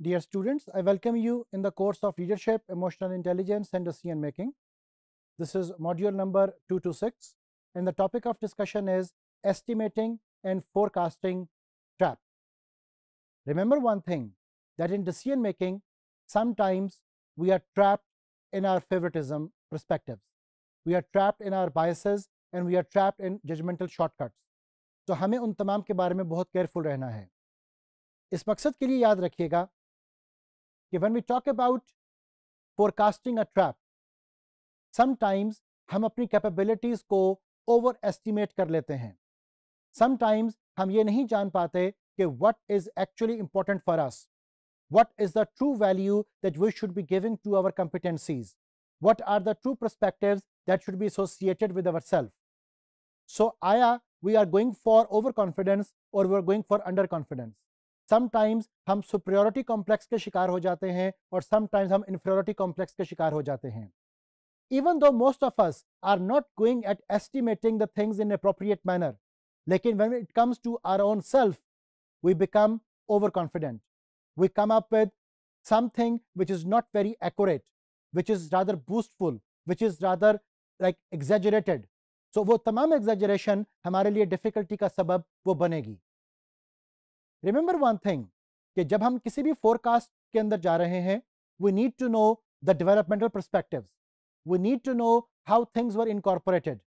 Dear students, I welcome you in the course of Leadership, Emotional Intelligence and Decision Making. This is module number 226 and the topic of discussion is Estimating and Forecasting Trap. Remember one thing that in decision making, sometimes we are trapped in our favoritism perspectives. We are trapped in our biases and we are trapped in judgmental shortcuts. So, हमें उन तमाम के बारे में बहुत रहना है इस मकसद के लिए याद रखिएगा कि when we talk about forecasting a trap sometimes हम अपनी कैपेबिलिटीज को ओवर एस्टिमेट कर लेते हैं समटाइम्स हम ये नहीं जान पाते कि what is actually important for us what is the true value that we should be giving to our competencies what are the true perspective that should be associated with our self so आया we are going for over confidence और we are going for under confidence sometimes हम superiority complex के शिकार हो जाते हैं और sometimes हम इन्फ्रियोरिटी कॉम्प्लेक्स के शिकार हो जाते हैं even though most of us are not going at estimating the things in appropriate manner लेकिन when it comes to our own self we become over confident we come up with something which is not very accurate which is rather boastful which is rather like exaggerated so वो तमाम exaggeration हमारे लिए difficulty का सबब वो बनेगी remember one thing कि जब हम किसी भी फोरकास्ट के अंदर जा रहे हैं we need to know the developmental perspective we need to know how things were incorporated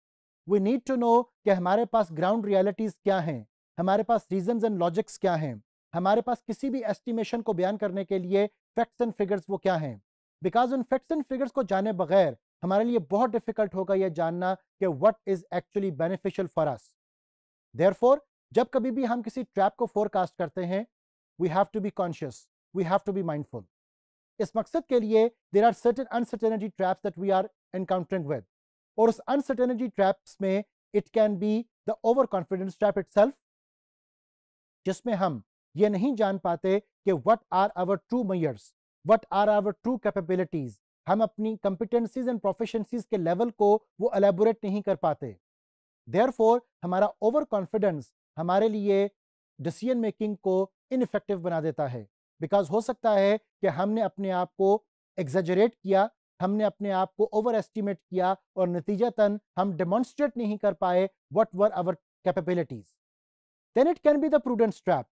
we need to know कि हमारे पास ग्राउंड रियलिटीज क्या हैं हमारे पास रीजन एंड लॉजिक्स क्या हैं हमारे पास किसी भी एस्टिमेशन को बयान करने के लिए फैक्ट्स एंड फिगर्स वो क्या हैं बिकॉज उन फैक्ट्स एंड फिगर्स को जाने बगैर हमारे लिए बहुत डिफिकल्ट होगा यह जानना कि what is actually beneficial for us for जब कभी भी हम किसी ट्रैप को फोरकास्ट करते हैं we have to be conscious we have to be mindful इस मकसद के लिए there are certain uncertainty traps that we are encountering with और उस अनसर्टेनिटी ट्रैप्स में it can be the over confidence trap it जिसमें हम ये नहीं जान पाते कि what are our true measures what are our true capabilities हम अपनी कंपिटेंसीज एंड प्रोफेशनसीज के लेवल को वो एलेबोरेट नहीं कर पाते देयर हमारा ओवर कॉन्फिडेंस हमारे लिए डिसीजन मेकिंग को इनफेक्टिव बना देता है बिकॉज हो सकता है कि हमने अपने आप को एग्जेजरेट किया हमने अपने आप को ओवर एस्टिमेट किया और नतीजतन हम डेमोन्स्ट्रेट नहीं कर पाए what were our capabilities then it can be the prudent strap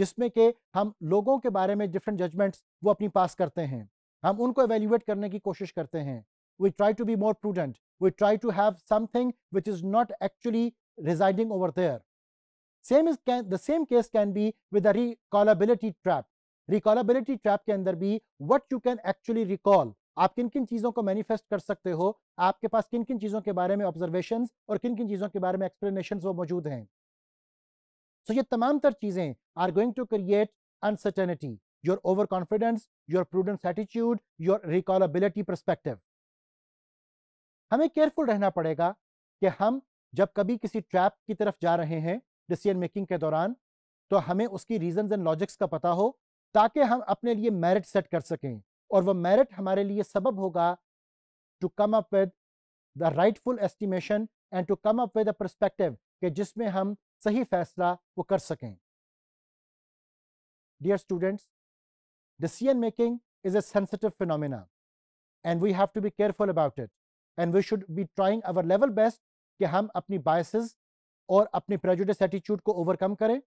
जिसमें कि हम लोगों के बारे में डिफरेंट जजमेंट्स वो अपनी पास करते हैं हम उनको एवेल्यूएट करने की कोशिश करते हैं we try to be more prudent we try to have something which is not actually residing over there same is can the same case can be with recollability trap recollability trap के अंदर भी what you can actually recall आप किन किन चीज़ों को manifest कर सकते हो आपके पास किन किन चीज़ों के बारे में ऑब्जर्वेशन और किन किन चीज़ों के बारे में एक्सप्लेनेशन वो मौजूद हैं सो so, ये तमाम तर चीज़ें are going to create uncertainty your over confidence your prudence attitude your recollability perspective हमें केयरफुल रहना पड़ेगा कि हम जब कभी किसी ट्रैप की तरफ जा रहे हैं डिसीजन मेकिंग के दौरान तो हमें उसकी रीजन एंड लॉजिक्स का पता हो ताकि हम अपने लिए मेरिट सेट कर सकें और वह मेरिट हमारे लिए सबब होगा to come up with the rightful estimation and to come up with a perspective कि जिसमें हम सही फैसला वो कर सकें dear students decision making is a sensitive phenomena and we have to be careful about it and we should be trying our level best कि हम अपनी बायसेस और अपने प्रेजुडिस एटीट्यूड को ओवरकम करें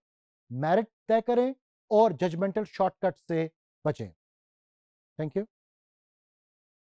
मेरिट तय करें और जजमेंटल शॉर्टकट से बचें थैंक यू